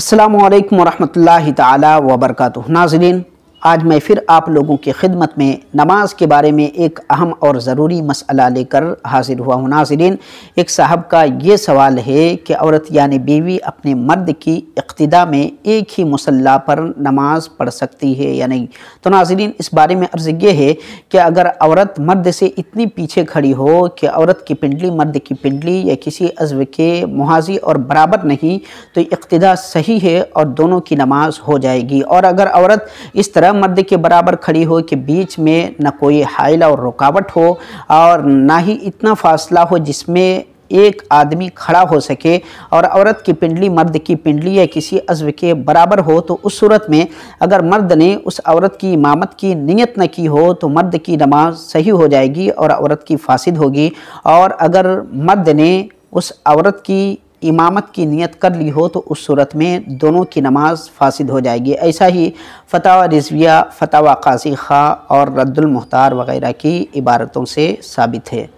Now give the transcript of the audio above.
السلام عليكم ورحمة الله تعالى وبركاته ناظرین आज मैं फिर आप लोगों की खिदमत में नमाज के बारे में एक अहम और ज़रूरी मसला लेकर हाजिर हुआ हूँ नाजरीन एक साहब का ये सवाल है कि औरत यानि बीवी अपने मर्द की इक्तदा में एक ही मसल्ला पर नमाज पढ़ सकती है या नहीं तो नाजरीन इस बारे में अर्ज़ ये है कि अगर औरत मर्द से इतनी पीछे खड़ी हो कि औरत की पिंडली मर्द की पिंडली या किसी अज्व के मुहाजी और बराबर नहीं तो इकतदा सही है और दोनों की नमाज हो जाएगी और अगर औरत इस तरह गरम मध्य के बराबर खड़ी हो कि बीच में न कोई हाइल और रुकावट हो और ना ही इतना फासला हो जिसमें एक आदमी खड़ा हो सके और औरत की पिंडली मर्द की पिंडली या किसी अज्व के बराबर हो तो उस सूरत में अगर मर्द ने उस औरत की इमामत की नीयत न की हो तो मर्द की नमाज सही हो जाएगी और औरत की फासिद होगी और अगर मर्द ने उस औरत की इमामत की नियत कर ली हो तो उस सूरत में दोनों की नमाज फासिद हो जाएगी ऐसा ही फ़तह रिजविया फ़तह काजी ख़ा और रद्दुलमहतार वगैरह की इबारतों से साबित है